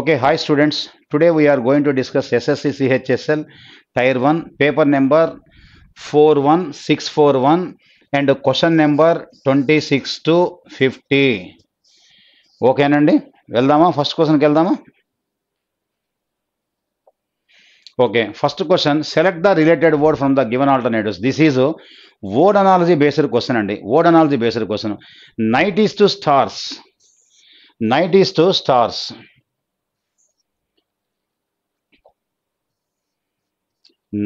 okay hi students today we are going to discuss SSC CHSL tier one paper number four one six four one and question number twenty six to fifty ఓకేనండి వెళ్దామా first క్వశ్చన్కి వెళ్దామా okay first question select the related word from the given alternatives this is word analogy based question అండి word analogy based question night is to stars night is to stars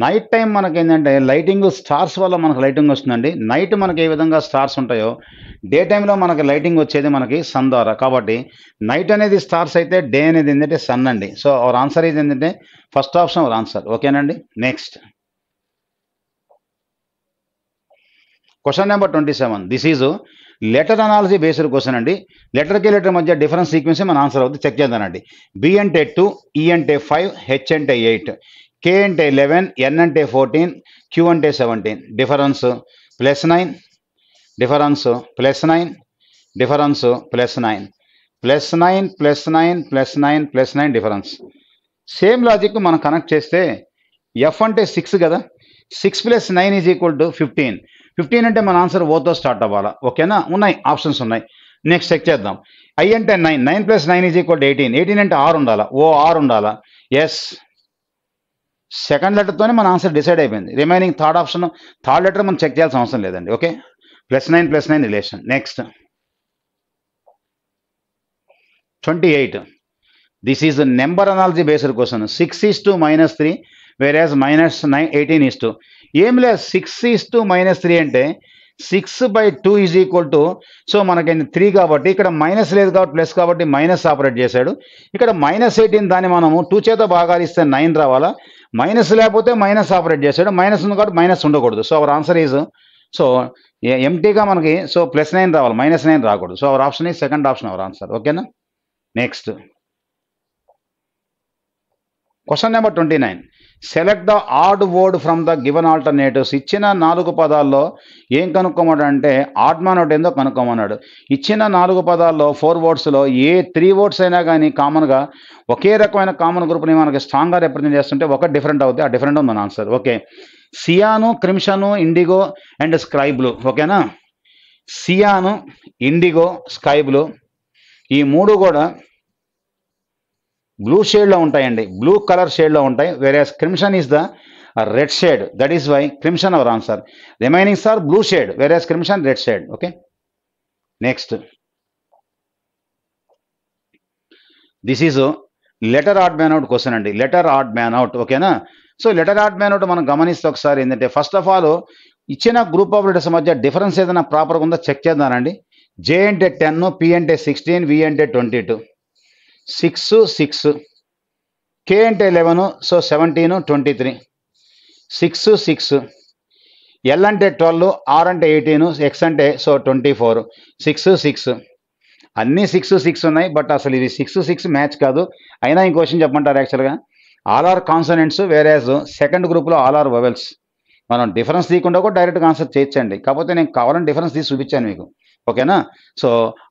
night time మనకి ఏంటంటే lighting stars వల్ల మనకు lighting వస్తుందండి night మనకి ఏ విధంగా stars ఉంటాయో day టైంలో మనకి లైటింగ్ వచ్చేది మనకి సన్ ద్వారా కాబట్టి నైట్ అనేది స్టార్స్ అయితే డే అనేది ఏంటంటే సన్ అండి సో అవర్ ఆన్సర్ ఇది ఏంటంటే ఫస్ట్ ఆప్షన్ అవర్ ఆన్సర్ ఓకేనండి next question number twenty seven this is letter analogy based question అండి లెటర్కి లెటర్ మధ్య డిఫరెన్స్ సీక్వెన్స్ మన ఆన్సర్ అవుతుంది చెక్ చేద్దానండి బి అంటే టూ ఈ e అంటే ఫైవ్ హెచ్ అంటే ఎయిట్ కే అంటే లెవెన్ ఎన్ అంటే ఫోర్టీన్ క్యూ అంటే seventeen difference plus nine difference plus nine difference plus nine plus nine plus nine plus nine plus nine difference same logic మనం connect చేస్తే F అంటే six కదా six plus nine is equal to fifteen fifteen అంటే మన answer ఓతో start అవ్వాలా ఓకేనా ఉన్నాయి options ఉన్నాయి నెక్స్ట్ చెక్ చేద్దాం ఐ అంటే nine nine plus nine is equal to eighteen eighteen అంటే ఆరు ఉండాలా ఓ ఆరు ఉండాలా ఎస్ సెకండ్ లెటర్తోనే మన ఆన్సర్ డిసైడ్ అయిపోయింది remaining third option third letter మనం చెక్ చేయాల్సిన అవసరం లేదండి okay plus nine plus nine relation next twenty eight this is number analogy based question six is to minus three వేరే minus nine eighteen is to ఏం లేదు six is to minus three అంటే six by two is equal to so మనకి three కాబట్టి ఇక్కడ minus లేదు కాబట్టి plus కాబట్టి మైనస్ ఆపరేట్ చేశాడు ఇక్కడ మైనస్ ఎయిటీన్ దాన్ని మనము టూ చేత భాగాలు ఇస్తే నైన్ రావాలా మైనస్ లేకపోతే మైనస్ ఆపరేట్ చేశాడు మైనస్ ఉంది కాబట్టి మైనస్ ఉండకూడదు so our answer is so ఎంటీగా మనకి సో ప్లస్ నైన్ రావాలి మైనస్ నైన్ రాకూడదు so our option is second option our answer ఓకేనా next question number twenty nine select the odd word from the given alternatives ఇచ్చిన నాలుగు పదాల్లో ఏం కనుక్కోమన్నాడు అంటే ఆడ్ మ్యాన్ ఒకటి ఏందో కనుక్కోమన్నాడు ఇచ్చిన నాలుగు పదాల్లో ఫోర్ వర్డ్స్లో ఏ త్రీ వర్డ్స్ అయినా కానీ కామన్గా ఒకే రకమైన కామన్ గ్రూప్ని మనకి స్ట్రాంగ్గా రిప్రజెంట్ చేస్తుంటే ఒక డిఫరెంట్ అవుతుంది ఆ డిఫరెంట్ ఉంది answer okay cyan crimson indigo and sky blue ఓకేనా సియాను ఇండిగో స్కై బ్లూ ఈ మూడు కూడా బ్లూ షేడ్లో ఉంటాయండి బ్లూ కలర్ షేడ్లో ఉంటాయి whereas crimson is the red shade that is why crimson our answer remainings are blue shade whereas crimson red shade okay next this is letter odd man out question అండి letter odd man out ఓకేనా so letter odd man out మనం గమనిస్తే ఒకసారి ఏంటంటే first of all ఇచ్చిన group of letters మధ్య difference ఏదైనా ప్రాపర్గా ఉందో చెక్ చేద్దానండి జే అంటే టెన్ పి అంటే సిక్స్టీన్ వి అంటే twenty two six six K అంటే eleven so seventeen twenty three six six L అంటే ట్వెల్వ్ ఆర్ అంటే ఎయిటీన్ ఎక్స్ అంటే so twenty four six six అన్నీ సిక్స్ సిక్స్ ఉన్నాయి బట్ అసలు ఇది సిక్స్ సిక్స్ మ్యాచ్ కాదు అయినా ఈ క్వశ్చన్ చెప్పమంటారు యాక్చువల్గా ఆల్ ఆర్ కాన్సనెంట్స్ వేరే సెకండ్ గ్రూప్లో ఆల్ ఆర్ వవెల్స్ మనం డిఫరెన్స్ తీయకుండా కూడా డైరెక్ట్గా ఆన్సర్ చేయించండి కాకపోతే నేను కావాలని డిఫరెన్స్ తీసి చూపించాను మీకు ఓకేనా so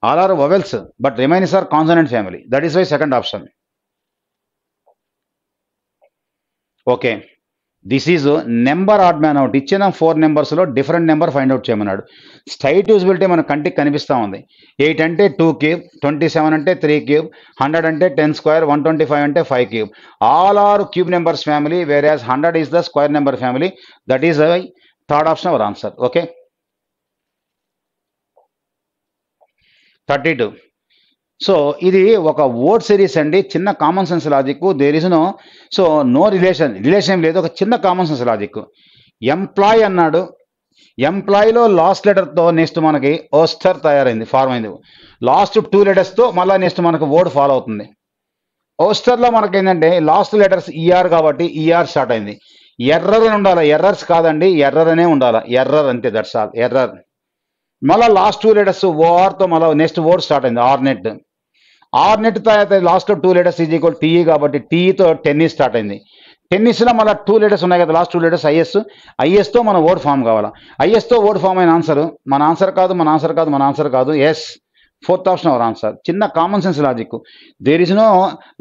all are vowels but is are consonant family that is why second option okay this is number odd man out ఇచ్చిన ఫోర్ నెంబర్స్లో డిఫరెంట్ నెంబర్ ఫైండ్ అవుట్ చేయమన్నాడు స్టైట్ యూజిబిలిటీ మన కంటికి కనిపిస్తూ ఉంది ఎయిట్ అంటే టూ క్యూబ్ ట్వంటీ సెవెన్ అంటే three cube hundred అంటే ten square one twenty five అంటే five cube all are cube numbers family whereas hundred is the square number family that is I third option our answer okay thirty two so ఇది ఒక odd series అండి చిన్న common sense logic there is no so no relation relation లేదు ఒక చిన్న common sense logic employ అన్నాడు ఎంప్లాయీలో last లెటర్తో నెక్స్ట్ మనకి ఓస్టర్ తయారైంది ఫార్మ్ అయింది లాస్ట్ టూ లెటర్స్తో మళ్ళీ నెక్స్ట్ మనకు ఓడ్ ఫాలో అవుతుంది ఓస్టర్లో మనకి ఏంటంటే లాస్ట్ లెటర్స్ ఈఆర్ కాబట్టి ఈఆర్ e స్టార్ట్ అయింది ఎర్రర్ అని ఉండాలి ఎర్రర్స్ కాదండి ఎర్రర్ అనే ఉండాలి ఎర్రర్ అంతే దట్స్ ఆల్ ఎర్రర్ మళ్ళీ లాస్ట్ టూ లెటర్స్ ఓఆర్తో మళ్ళీ నెక్స్ట్ ఓడ్ స్టార్ట్ అయింది ఆర్నెట్ ఆరు నెట్ అయితే లాస్ట్లో two letters is equal T కాబట్టి టీఈతో టెన్నిస్ స్టార్ట్ అయింది టెన్నిస్లో మళ్ళీ టూ లెటర్స్ ఉన్నాయి కదా last two letters I S మన ఓడ్ ఫామ్ కావాలా ఐఎస్తో ఓడ్ ఫామ్ అయిన ఆన్సర్ మన ఆన్సర్ కాదు మన ఆన్సర్ కాదు మన ఆన్సర్ కాదు yes fourth option our answer చిన్న common sense logic there is no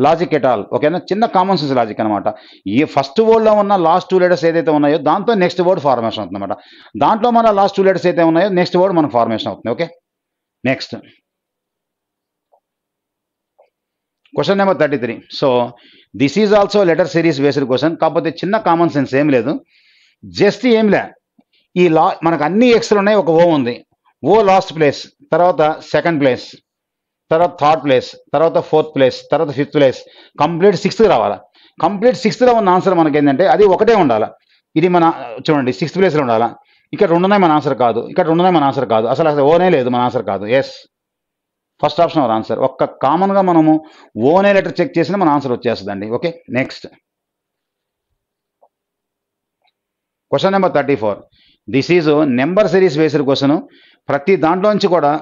logic at all ఓకేనా చిన్న కామన్ సెన్స్ లాజిక్ అనమాట ఈ ఫస్ట్ వర్డ్లో ఉన్న లాస్ట్ టూ లెటర్స్ ఏదైతే ఉన్నాయో దాంతో నెక్స్ట్ వర్డ్ ఫార్మేషన్ అవుతుంది అనమాట దాంట్లో మన లాస్ట్ టూ లెటర్స్ అయితే ఉన్నాయో నెక్స్ట్ వర్డ్ మన ఫార్మేషన్ అవుతుంది okay next question number thirty three so this is also letter series based question కాకపోతే చిన్న కామన్ సెన్స్ ఏం లేదు జస్ట్ ఏం లే ఈ లా మనకు అన్ని ఎక్స్లు ఉన్నాయి ఒక ఓ ఉంది ఓ లాస్ట్ ప్లేస్ తర్వాత సెకండ్ ప్లేస్ తర్వాత థర్డ్ ప్లేస్ తర్వాత ఫోర్త్ ప్లేస్ తర్వాత ఫిఫ్త్ ప్లేస్ కంప్లీట్ సిక్స్త్ రావాలా కంప్లీట్ సిక్స్త్లో ఉన్న ఆన్సర్ మనకి ఏంటంటే అది ఒకటే ఉండాలి ఇది మన చూడండి సిక్స్త్ ప్లేస్లో ఉండాలా ఇక్కడ రెండునే మన ఆన్సర్ కాదు ఇక్కడ రెండునే మన ఆన్సర్ కాదు అసలు అసలు ఓనే లేదు మన ఆన్సర్ కాదు yes first option our answer ఒక్క కామన్గా మనము ఓనే లెటర్ చెక్ చేసినా మన ఆన్సర్ వచ్చేస్తుందండి okay next question number thirty four this is number series వేసిన క్వశ్చన్ ప్రతి దాంట్లోంచి కూడా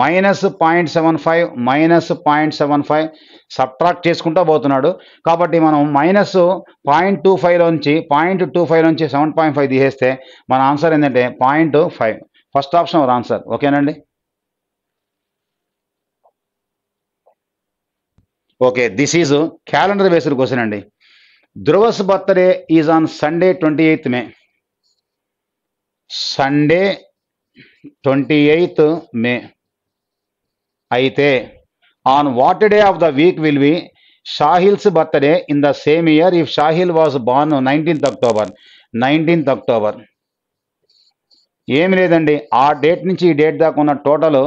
minus point seven five minus point seven five subtract చేసుకుంటూ పోతున్నాడు కాబట్టి మనం మైనస్ పాయింట్ టూ ఫైవ్లోంచి పాయింట్ టూ ఫైవ్లోంచి సెవెన్ పాయింట్ ఫైవ్ తీసేస్తే మన ఆన్సర్ ఏంటంటే point five first option answer ఓకేనండి okay this is calendar based question అండి Dhruv's birthday is on Sunday twenty eighth May Sunday twenty eighth మే అయితే on what day of the week will be Shahil's birthday in the same year if Shahil was born nineteenth October nineteenth October ఏమి లేదండి ఆ date నుంచి ఈ date దాకా ఉన్న total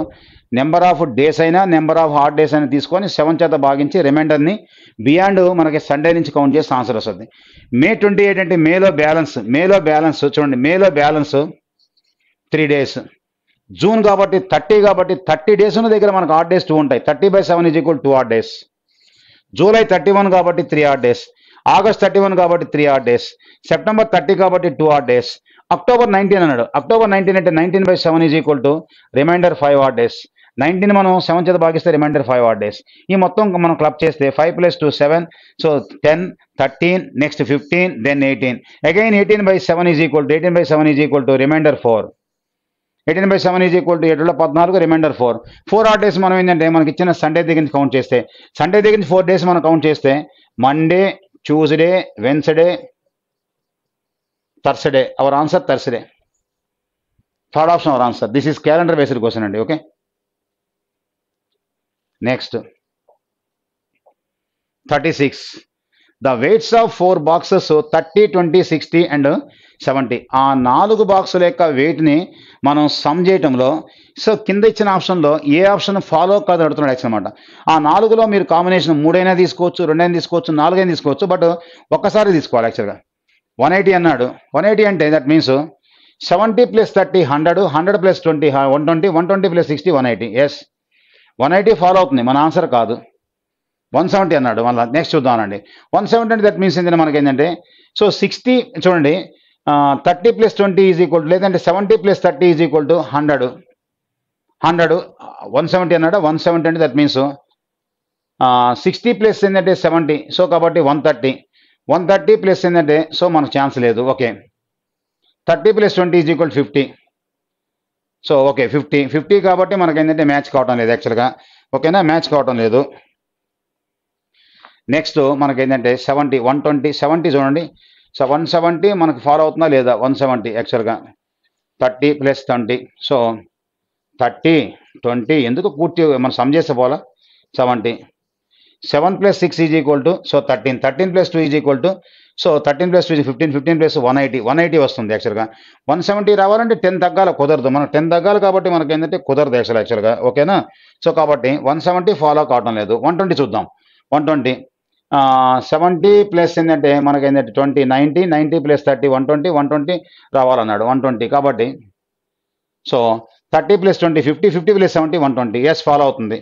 number of days అయినా number of odd days అయినా తీసుకొని సెవెన్ చేత భాగించి రిమైండర్ని బియాండ్ మనకి సండే నుంచి కౌంట్ చేసి ఆన్సర్ వస్తుంది మే ట్వంటీ ఎయిట్ అంటే మేలో బ్యాలెన్స్ మేలో బ్యాలెన్స్ చూడండి మేలో బ్యాలెన్స్ త్రీ డేస్ జూన్ కాబట్టి థర్టీ కాబట్టి థర్టీ డేస్ ఉన్న దగ్గర మనకు హార్డ్ డేస్ టూ ఉంటాయి thirty by seven is equal to odd days July thirty one కాబట్టి three odd days August thirty one కాబట్టి three odd days September thirty కాబట్టి two odd days October nineteen అన్నాడు October nineteen అంటే nineteen by seven is equal to remainder five odd days nineteen మనం seven చేత భాగిస్తే reminder five odd days ఈ మొత్తం మనం క్లబ్ చేస్తే five plus two seven so ten thirteen next fifteen then eighteen again eighteen by seven is equal to eighteen by seven is equal to remainder four eighteen by seven is equal to ఏడులో పద్నాలుగు remainder four four odd days మనం ఏంటంటే మనకి ఇచ్చిన Sunday దగ్గర నుంచి count చేస్తే Sunday దగ్గర నుంచి ఫోర్ డేస్ మనం కౌంట్ చేస్తే Monday Tuesday Wednesday Thursday our answer Thursday third option our answer this is calendar based question అండి okay next thirty six the weights of four boxes thirty twenty sixty and seventy ఆ నాలుగు బాక్సుల యొక్క వెయిట్ని మనం some చేయటంలో so కింద ఇచ్చిన ఆప్షన్లో ఏ option follow కాదు అడుగుతున్నాడు యాక్షన్ అనమాట ఆ నాలుగులో మీరు కాంబినేషన్ మూడైనా తీసుకోవచ్చు రెండైనా తీసుకోవచ్చు నాలుగైనా తీసుకోవచ్చు బట్ ఒక్కసారి తీసుకోవాలి యాక్చువల్గా వన్ ఎయిటీ అన్నాడు వన్ ఎయిటీ అంటే that means seventy plus thirty hundred hundred plus twenty one twenty one twenty plus sixty one eighty yes one eighty follow అవుతుంది మన ఆన్సర్ కాదు వన్ సెవెంటీ అన్నాడు మళ్ళీ నెక్స్ట్ చూద్దామండి వన్ సెవెంటీ అంటే that means ఏంటంటే ఏంటంటే సో సిక్స్టీ చూడండి thirty plus twenty is equal to లేదంటే seventy plus thirty is equal to hundred hundred one seventy అన్నాడు వన్ సెవెంటీ అంటే దట్ మీన్స్ సిక్స్టీ ప్లస్ ఏంటంటే సెవెంటీ సో కాబట్టి one thirty one thirty plus ఏంటంటే so మనకు chance లేదు okay thirty plus twenty is equal fifty so okay fifty fifty కాబట్టి మనకి ఏంటంటే మ్యాచ్ కావటం లేదు యాక్చువల్గా ఓకేనా మ్యాచ్ కావటం లేదు నెక్స్ట్ మనకి ఏంటంటే సెవెంటీ వన్ ట్వంటీ సెవెంటీ చూడండి సో వన్ సెవెంటీ మనకు ఫాలో అవుతుందా లేదా వన్ సెవెంటీ యాక్చువల్గా thirty plus twenty so thirty twenty ఎందుకు పూర్తి మనం సమ్ చేస్తే పోలా seventy seven plus six is equal to so thirteen thirteen plus two is equal to so thirteen plus fifteen fifteen plus one eighty one eighty వస్తుంది యాక్చువల్గా one seventy రావాలంటే ten తగ్గాలి కుదరదు మనం టెన్ తగ్గాలి కాబట్టి మనకి ఏంటంటే కుదరదు యాక్చువల్ యాక్చువల్గా ఓకేనా సో కాబట్టి వన్ సెవెంటీ ఫాలో కావటం లేదు వన్ ట్వంటీ చూద్దాం వన్ ట్వంటీ సెవెంటీ ప్లస్ ఏంటంటే మనకి ఏంటంటే twenty ninety ninety plus thirty one twenty one twenty రావాలన్నాడు వన్ ట్వంటీ కాబట్టి so thirty plus twenty fifty fifty plus seventy one twenty yes follow అవుతుంది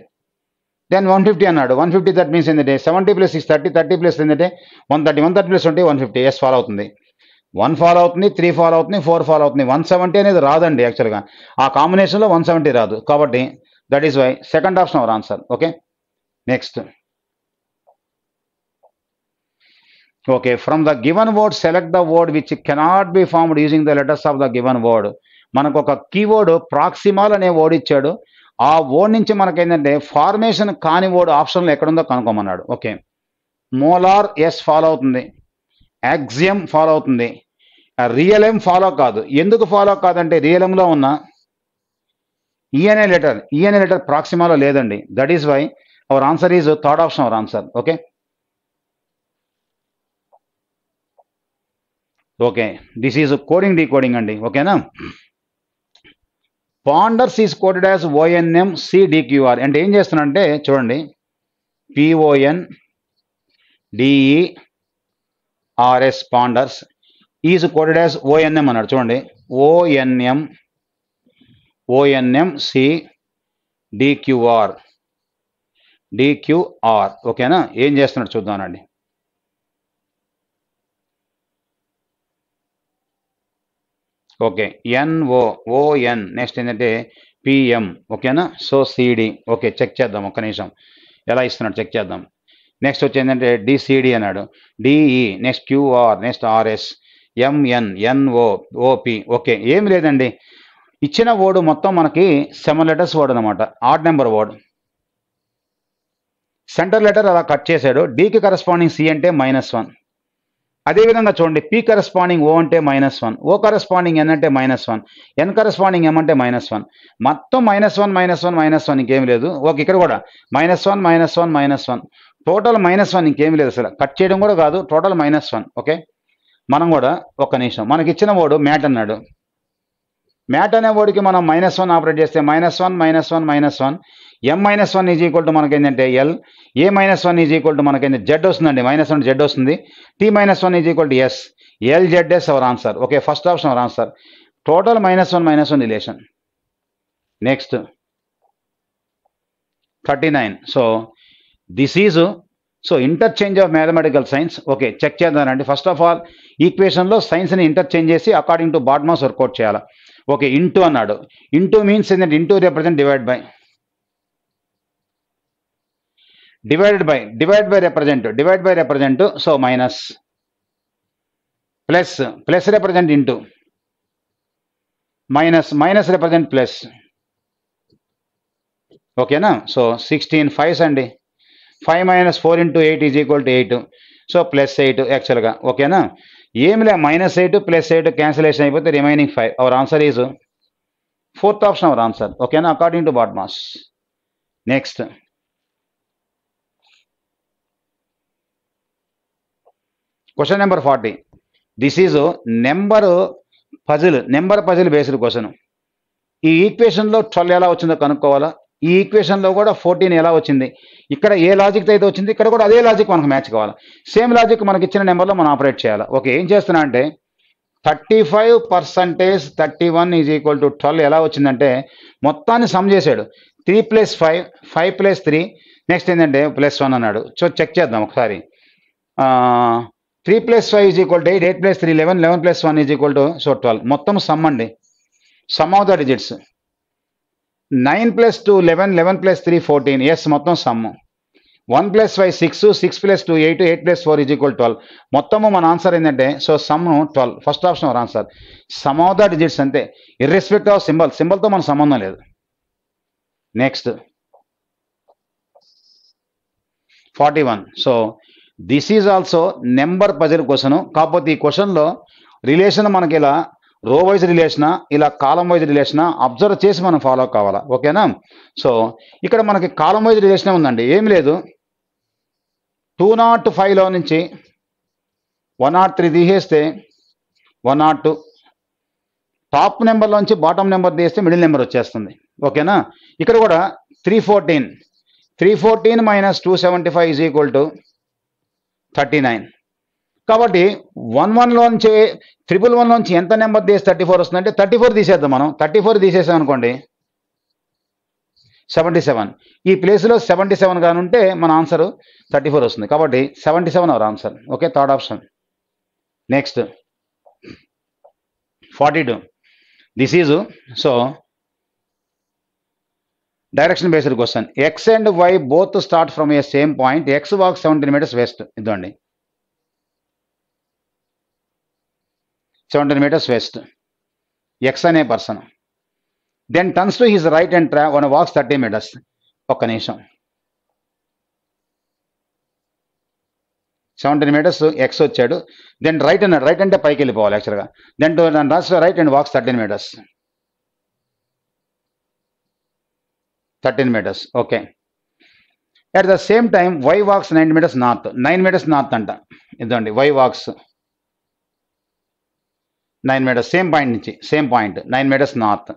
then one fifty అన్నాడు one fifty that means ఏంటంటే seventy plus six thirty thirty plus ఏంటంటే one thirty one thirty plus ఉంటే one fifty yes follow అవుతుంది one follow అవుతుంది three follow అవుతుంది four follow అవుతుంది one seventy అనేది రాదండి యాక్చువల్గా ఆ కాంబినేషన్లో వన్ సెవెంటీ రాదు కాబట్టి that is why second option our answer okay next okay from the given word select the word which cannot be formed using the letters of the given word మనకు ఒక keyword ప్రాక్సిమాల్ అనే word ఇచ్చాడు ఆ ఓడ్ నుంచి మనకేందంటే formation కాని odd ఆప్షన్లు ఎక్కడుందో కనుక్కోమన్నాడు ఓకే మోలార్ ఎస్ ఫాలో అవుతుంది యాక్సియం ఫాలో అవుతుంది రియల్ ఎం ఫాలో కాదు ఎందుకు ఫాలో కాదంటే రియల్ ఎంలో ఉన్న ఈఎన్ఏ లెటర్ ఈఎన్ఏ లెటర్ ప్రాక్సిమాలో లేదండి that is why our answer is third option our answer okay okay this is coding decoding అండి ఓకేనా ponders is coded as O N M C D Q R అంటే ఏం చేస్తున్నారంటే చూడండి P O N D E R S ponders is coded as O N M అన్నాడు చూడండి ఓఎన్ఎం ఓఎన్ఎం సి డిక్యూఆర్ డిక్యూఆర్ ఓకేనా ఏం చేస్తున్నాడు చూద్దామండి ఓకే ఎన్ఓ ఓఎన్ నెక్స్ట్ ఏంటంటే పిఎం ఓకేనా సో సిడి ఓకే చెక్ చేద్దాం ఒక్క నిమిషం ఎలా ఇస్తున్నాడు చెక్ చేద్దాం నెక్స్ట్ వచ్చి ఏంటంటే డిసిడి అన్నాడు D E next Q R next R S M N N O O P okay ఏం లేదండి ఇచ్చిన ఓడు మొత్తం మనకి సెవెన్ లెటర్స్ వర్డ్ అనమాట odd number word center letter అలా కట్ చేశాడు డికి కరస్పాండింగ్ సి అంటే మైనస్ వన్ అదేవిధంగా చూడండి పీ కరస్పాండింగ్ ఓ అంటే minus one O corresponding N అంటే minus one N corresponding M అంటే మైనస్ వన్ మొత్తం minus one minus one minus one ఇంకేం లేదు ఓకే ఇక్కడ కూడా minus one minus one minus one total minus one ఇంకేం లేదు అసలు కట్ చేయడం కూడా కాదు టోటల్ మైనస్ వన్ ఓకే మనం కూడా ఒక్క నిమిషం మనకి ఇచ్చిన వాడు మ్యాట్ అన్నాడు మ్యాట్ అనే వాడికి మనం మైనస్ వన్ ఆపరేట్ చేస్తే minus one minus one minus one M minus one is equal to మనకేంటంటే L A minus one is equal to మనకేంటి జెడ్ వస్తుందండి మైనస్ వన్ జెడ్ వస్తుంది T minus one is equal to S L Z S our answer okay first option our answer total minus one minus one relation next thirty nine so this is so interchange of mathematical signs okay check చేద్దానండి first of all ఈక్వేషన్లో సైన్స్ని interchange చేసి according to BODMAS work out చేయాలి okay into అన్నాడు into means ఏంటంటే into represent divide by divided by divide by represent divide by represent so minus plus plus represent into minus minus represent plus ఓకేనా so sixteen fives అండి five minus four into eight is equal to eight so plus eight యాక్చువల్గా ఓకేనా ఏమి లేదు minus eight plus eight cancellation అయిపోతే remaining five our answer is fourth option our answer ఓకేనా according to BODMAS next question number forty this is number puzzle number puzzle based question ఈ ఈక్వేషన్లో twelve ఎలా వచ్చిందో కనుక్కోవాలా ఈ ఈక్వేషన్లో కూడా fourteen ఎలా వచ్చింది ఇక్కడ ఏ లాజిక్తో అయితే వచ్చింది ఇక్కడ కూడా అదే లాజిక్ మనకు మ్యాచ్ కావాలి సేమ్ లాజిక్ మనకి ఇచ్చిన నెంబర్లో మనం ఆపరేట్ చేయాలి ఓకే ఏం చేస్తున్నా అంటే thirty five percentage thirty one is equal to twelve ఎలా వచ్చిందంటే మొత్తాన్ని సమ్ చేశాడు three plus five five plus three next ఏంటంటే ప్లస్ వన్ అన్నాడు సో చెక్ చేద్దాం ఒకసారి three plus five is equal to eight eight plus three eleven eleven plus one is equal to so twelve మొత్తం sum అండి sum of the digits nine plus two eleven eleven plus three fourteen yes మొత్తం some one plus five six six plus two eight eight plus four is equal twelve మొత్తము మన answer ఏంటంటే so sum twelve first option our answer sum of the digits అంతే irrespective of symbol సింబల్తో మన సంబంధం లేదు next forty one so this is also number puzzle question కాకపోతే ఈ క్వశ్చన్లో రిలేషన్ మనకి ఇలా రో వైజ్ రిలేషనా ఇలా కాలం వైజ్ రిలేషనా అబ్జర్వ్ చేసి మనం ఫాలో కావాలా ఓకేనా సో ఇక్కడ మనకి కాలం వైజ్ రిలేషనే ఉందండి ఏమి లేదు టూ నాట్ ఫైవ్లో నుంచి వన్ నాట్ త్రీ తీసేస్తే వన్ నాట్ టూ టాప్ నుంచి బాటమ్ నెంబర్ తీస్తే మిడిల్ నెంబర్ వచ్చేస్తుంది ఓకేనా ఇక్కడ కూడా three fourteen three fourteen minus two seventy five is equal to thirty nine కాబట్టి వన్ వన్లోంచి త్రిపుల్ వన్లోంచి ఎంత నెంబర్ తీసి థర్టీ ఫోర్ వస్తుందంటే థర్టీ ఫోర్ తీసేద్దాం మనం థర్టీ ఫోర్ తీసేసాం అనుకోండి సెవెంటీ సెవెన్ ఈ ప్లేస్లో సెవెంటీ సెవెన్ కానీ ఉంటే మన ఆన్సర్ థర్టీ ఫోర్ వస్తుంది కాబట్టి seventy seven our answer okay third option next forty two this is so direction based question X and Y both start from a same point X walk seventeen meters west ఇదండి seventeen meters west X అనే person then turns to his right and ట్రా వన్ walks thirty meters ఒక్క నిమిషం seventeen meters X వచ్చాడు then right and right అంటే పైకి వెళ్ళిపోవాలి యాక్చువల్గా then to right and walks thirteen meters thirteen meters okay at the same time Y walks nine meters north nine meters north అంట ఇదండి Y walks nine meters same point నుంచి same point nine meters north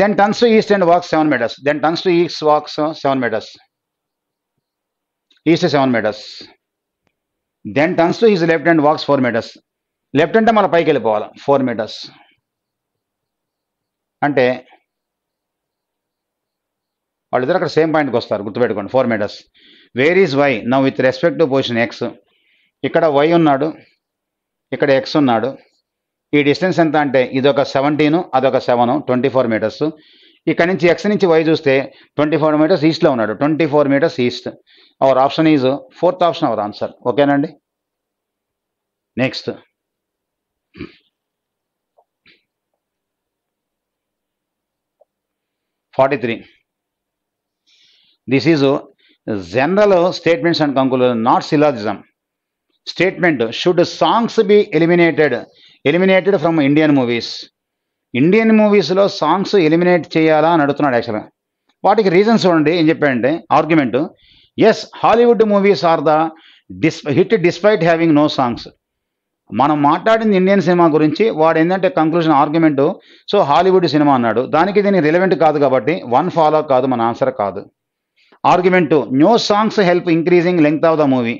then turns to east and walks seven meters then turns to east walks seven meters east seven meters then turns to east left and walks four meters left అంటే మళ్ళీ పైకి వెళ్ళిపోవాలి four metres అంటే వాళ్ళిద్దరు అక్కడ same పాయింట్కి వస్తారు గుర్తుపెట్టుకోండి four meters where is Y నా with respect to position X ఇక్కడ వై ఉన్నాడు ఇక్కడ ఎక్స్ ఉన్నాడు ఈ డిస్టెన్స్ ఎంత అంటే ఇదొక సెవెంటీను అదొక సెవెన్ ట్వంటీ ఫోర్ మీటర్స్ ఇక్కడ నుంచి ఎక్స్ నుంచి వై చూస్తే ట్వంటీ ఫోర్ మీటర్స్ ఈస్ట్లో ఉన్నాడు twenty four meters east our option is fourth option our answer ఓకేనండి next forty three this is general statements and conclusion not syllogism statement should songs be eliminated eliminated from Indian movies Indian మూవీస్లో songs eliminate చేయాలా అని అడుగుతున్నాడు యాక్చువల్గా వాటికి reasons చూడండి ఏం చెప్పాడంటే argument is Hollywood movies are the this hit despite having no songs మనం మాట్లాడింది ఇండియన్ సినిమా గురించి వాడు ఏంటంటే conclusion argument so Hollywood cinema అన్నాడు దానికి దీనికి రిలవెంట్ కాదు కాబట్టి వన్ ఫాలో కాదు మన ఆన్సర్ కాదు argument new songs help increasing length of the movie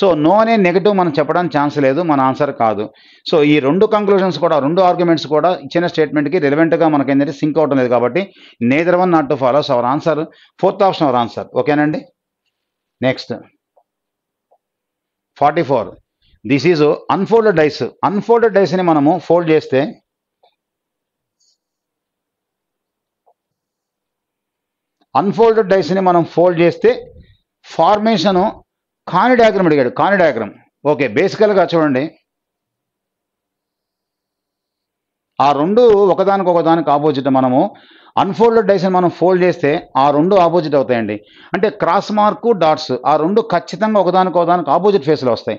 so no అనే నెగిటివ్ మనం చెప్పడానికి ఛాన్స్ లేదు మన ఆన్సర్ కాదు సో ఈ రెండు కంక్లూషన్స్ కూడా రెండు ఆర్గ్యుమెంట్స్ కూడా ఇచ్చిన స్టేట్మెంట్కి రిలవెంట్గా మనకి ఏంటంటే సింక్ అవటం లేదు కాబట్టి neither one not two follows our answer fourth option our answer ఓకేనండి next forty four this is unfolded dice unfolded డైస్ని మనము ఫోల్డ్ చేస్తే అన్ఫోల్డెడ్ డైస్ని మనం ఫోల్డ్ చేస్తే ఫార్మేషను కాని డయాగ్రమ్ అడిగాడు కాని డయాగ్రమ్ ఓకే బేసికల్గా చూడండి ఆ రెండు ఒకదానికి ఒకదానికి ఆపోజిట్ మనము అన్ఫోల్డెడ్ అని మనం ఫోల్డ్ చేస్తే ఆ రెండు ఆపోజిట్ అవుతాయండి అంటే క్రాస్ మార్కు డాట్స్ ఆ రెండు ఖచ్చితంగా ఒకదానికి ఒకదానికి ఆపోజిట్ ఫేస్లో వస్తాయి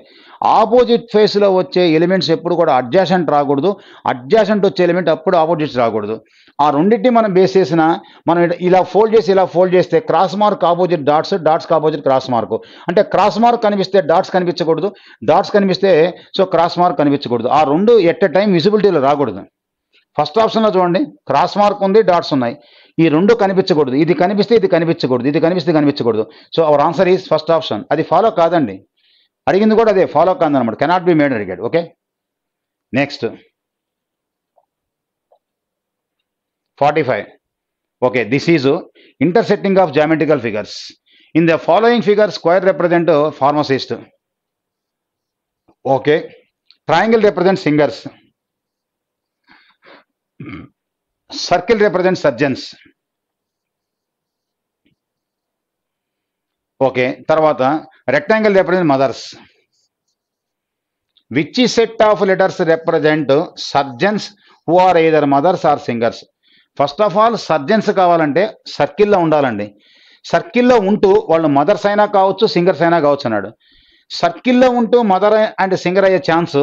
ఆపోజిట్ ఫేస్లో వచ్చే ఎలిమెంట్స్ ఎప్పుడు కూడా అడ్జాసెంట్ రాకూడదు అడ్జాసెంట్ వచ్చే ఎలిమెంట్ అప్పుడు ఆపోజిట్స్ రాకూడదు ఆ రెండింటిని మనం బేస్ చేసిన మనం ఇలా ఫోల్డ్ చేసి ఇలా ఫోల్డ్ చేస్తే క్రాస్ మార్క్ ఆపోజిట్ డాట్స్ డాట్స్కి ఆపోజిట్ క్రాస్ మార్క్ అంటే క్రాస్ మార్క్ కనిపిస్తే డాట్స్ కనిపించకూడదు డాట్స్ కనిపిస్తే సో క్రాస్ మార్క్ కనిపించకూడదు ఆ రెండు ఎట్ ఎ టైం విజిబిలిటీలో రాకూడదు ఫస్ట్ ఆప్షన్లో చూడండి క్రాస్ మార్క్ ఉంది డాట్స్ ఉన్నాయి ఈ రెండు కనిపించకూడదు ఇది కనిపిస్తే ఇది కనిపించకూడదు ఇది కనిపిస్తే కనిపించకూడదు so our answer is first option అది ఫాలో కాదండి అడిగింది కూడా అదే ఫాలో కాదనమాట కెనాట్ బి మేడ్ అడిగాడు okay next forty five okay this is intersecting of geometrical figures in the following figure square represent pharmacist okay triangle represent singers circle represent surgeons okay తర్వాత rectangle represent mothers which set of letters represent surgeons who are either mothers or singers first of all surgeons కావాలంటే సర్కిల్లో ఉండాలండి సర్కిల్లో ఉంటూ వాళ్ళు mothers అయినా కావచ్చు singers అయినా కావచ్చు అన్నాడు సర్కిల్లో ఉంటూ మదర్ అండ్ సింగర్ అయ్యే ఛాన్స్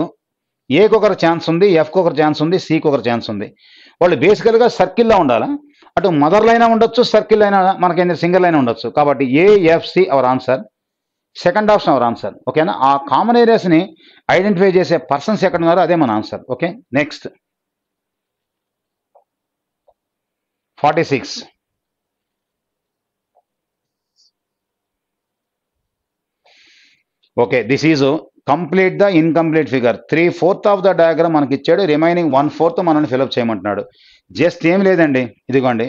ఏకి ఒకరు ఛాన్స్ ఉంది ఎఫ్కి ఒకరు ఛాన్స్ ఉంది సికి ఒకరు ఛాన్స్ ఉంది వాళ్ళు బేసికల్గా సర్కిల్లో ఉండాలా అటు మదర్లో అయినా ఉండొచ్చు సర్కిల్ అయినా మనకి ఏంటి సింగిల్ అయినా ఉండొచ్చు కాబట్టి AFC our answer second option our answer ఓకేనా ఆ కామన్ ఏరియాస్ని ఐడెంటిఫై చేసే పర్సన్స్ ఎక్కడ ఉన్నారో అదే మన answer okay next forty six okay this is complete the incomplete figure three fourth of the diagram మనకి ఇచ్చాడు రిమైనింగ్ వన్ ఫోర్త్ మనల్ని ఫిలప్ చేయమంటున్నాడు జస్ట్ ఏం లేదండి ఇదిగోండి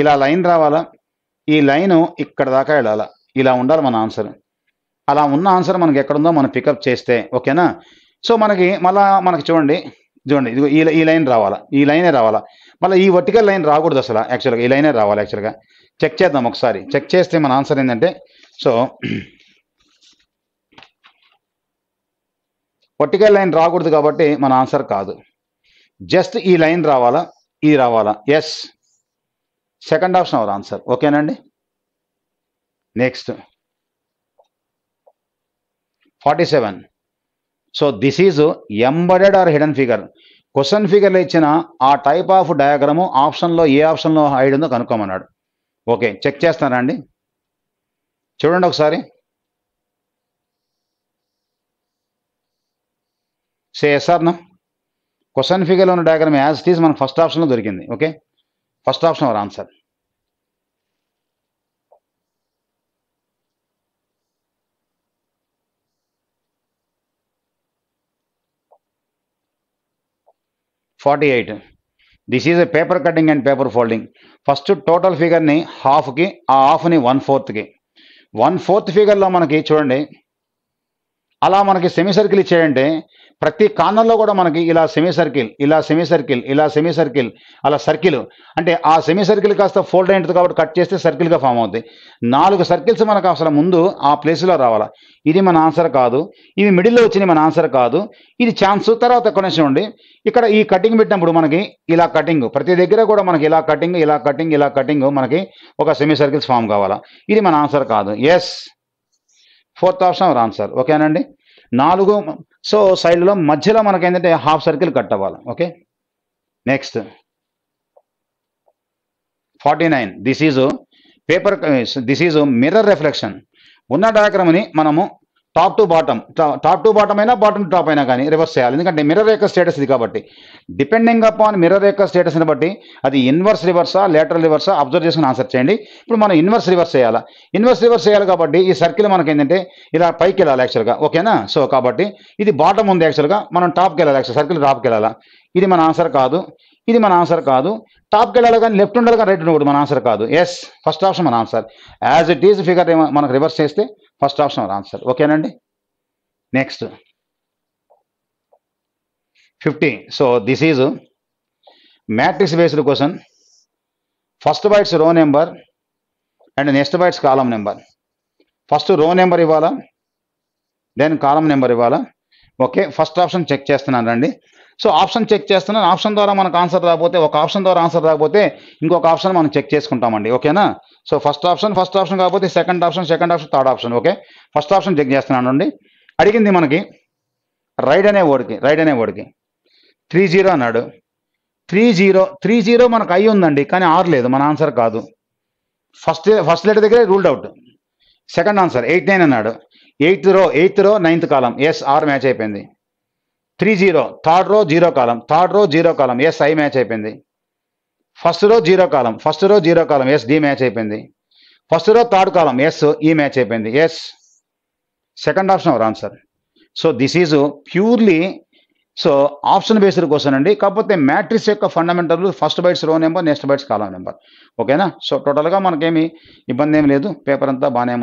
ఇలా లైన్ రావాలా ఈ లైను ఇక్కడ దాకా వెళ్ళాలా ఇలా ఉండాలి మన ఆన్సర్ అలా ఉన్న ఆన్సర్ మనకి ఎక్కడుందో మనం పికప్ చేస్తే ఓకేనా సో మనకి మళ్ళా మనకి చూడండి చూడండి ఇదిగో ఈ ఈ లైన్ రావాలా ఈ లైనే రావాలా మళ్ళీ ఈ వర్టికల్ లైన్ రాకూడదు అసలు యాక్చువల్గా ఈ లైనే రావాలి యాక్చువల్గా చెక్ చేద్దాం ఒకసారి చెక్ చేస్తే మన ఆన్సర్ ఏంటంటే సో పర్టికులర్ లైన్ రాకూడదు కాబట్టి మన ఆన్సర్ కాదు జస్ట్ ఈ లైన్ రావాలా ఇది రావాలా yes second option our answer ఓకేనండి next forty seven so this is embedded or hidden figure question ఫిగర్లు ఇచ్చిన ఆ టైప్ ఆఫ్ డయాగ్రామ్ ఆప్షన్లో ఏ ఆప్షన్లో హైడ్ ఉందో కనుక్కోమన్నాడు ఓకే చెక్ చేస్తానండి చూడండి ఒకసారి సే ఎస్ఆర్ నా క్వశ్చన్ ఫిగర్లో ఉన్న diagram as it is first ఆప్షన్లో దొరికింది okay first option our answer forty eight this is a paper cutting and paper folding first total ఫిగర్ని హాఫ్కి ఆ హాఫ్ని వన్ ఫోర్త్కి వన్ ఫోర్త్ ఫిగర్లో మనకి చూడండి అలా మనకి సెమీ సర్కిల్ ఇచ్చాయంటే ప్రతి కాండంలో కూడా మనకి ఇలా సెమీ సర్కిల్ ఇలా సెమీ సర్కిల్ ఇలా సెమీ సర్కిల్ అలా సర్కిల్ అంటే ఆ సెమీ సర్కిల్ కాస్త ఫోల్డ్ అయింటుంది కాబట్టి కట్ చేస్తే సర్కిల్గా ఫామ్ అవుతుంది నాలుగు సర్కిల్స్ మనకు అసలు ముందు ఆ ప్లేస్లో రావాలా ఇది మన ఆన్సర్ కాదు ఇవి మిడిల్లో వచ్చింది మన ఆన్సర్ కాదు ఇది ఛాన్స్ తర్వాత కొనేషన్ ఉండి ఇక్కడ ఈ కటింగ్ పెట్టినప్పుడు మనకి ఇలా కటింగ్ ప్రతి దగ్గర కూడా మనకి ఇలా కటింగ్ ఇలా కటింగ్ ఇలా కటింగ్ మనకి ఒక సెమీ సర్కిల్స్ ఫామ్ కావాలా ఇది మన ఆన్సర్ కాదు yes fourth option our answer ఓకేనండి నాలుగు సో సైడ్లో మధ్యలో మనకి ఏంటంటే హాఫ్ సర్కిల్ కట్ అవ్వాలి okay next forty nine this is paper this is mirror reflection ఉన్న డయాగ్రమ్ని మనము top to bottom top to bottom అయినా బాటమ్ టాప్ అయినా కానీ రివర్స్ చేయాలి ఎందుకంటే మిర్రర్ యొక్క స్టేటస్ ఇది కాబట్టి డిపెండింగ్ అపాన్ మిర్రర్ యొక్క స్టేటస్ని బట్టి అది ఇన్వర్స్ రివర్సా లేటర్ రివర్సా అబ్జర్వ్ చేసుకుని ఆన్సర్ చేయండి ఇప్పుడు మనం ఇన్వర్స్ రివర్స్ చేయాలా ఇన్వర్స్ రివర్స్ చేయాలి కాబట్టి ఈ సర్కిల్ మనకి ఏంటంటే ఇలా పైకి వెళ్ళాలి యాక్చువల్గా ఓకేనా సో కాబట్టి ఇది బాటమ్ ఉంది యాక్చువల్గా మనం టాప్కి వెళ్ళాలి యాక్చువల్ సర్కిల్ టాప్కి వెళ్ళాలా ఇది మన ఆన్సర్ కాదు ఇది మన ఆన్సర్ కాదు టాప్కి వెళ్ళాలి కానీ లెఫ్ట్ ఉండాలి కానీ రైట్ ఉండకూడదు మన ఆన్సర్ కాదు ఎస్ ఫస్ట్ ఆప్షన్ మన answer as it is figure మనకు రివర్స్ చేస్తే ఫస్ట్ ఆప్షన్ మన ఆన్సర్ ఓకేనండి next fifty so this is matrix based question first bytes row number and next bytes column number first row number ఇవ్వాలా then column number ఇవ్వాలా okay first option check చేస్తున్నాను రండి so option check చేస్తున్నాను option ద్వారా మనకు answer రాకపోతే ఒక option ద్వారా ఆన్సర్ రాకపోతే ఇంకొక ఆప్షన్ మనం చెక్ చేసుకుంటామండి ఓకేనా so first option first option కాకపోతే second option second option third option okay first option check చేస్తున్నాను అండి అడిగింది మనకి రైడ్ అనే ఓడికి రైడ్ అనే ఓడికి త్రీ జీరో అన్నాడు త్రీ జీరో త్రీ జీరో మనకు అయ్యి ఉందండి కానీ ఆరు లేదు మన ఆన్సర్ కాదు ఫస్ట్ ఫస్ట్ లెటర్ దగ్గరే ruled out second answer eight nine అన్నాడు eighth row eighth row ninth column yes ఆరు మ్యాచ్ అయిపోయింది three zero third row zero column third row zero column yes I match అయిపోయింది first row zero column first row zero column yes D match అయిపోయింది first row third column yes E match అయిపోయింది yes second option our answer so this is purely so option based question అండి కాకపోతే matrix యొక్క fundamental first bytes row number next bytes column number ఓకేనా so టోటల్గా మనకేమి ఇబ్బంది ఏం లేదు పేపర్ అంతా బాగానే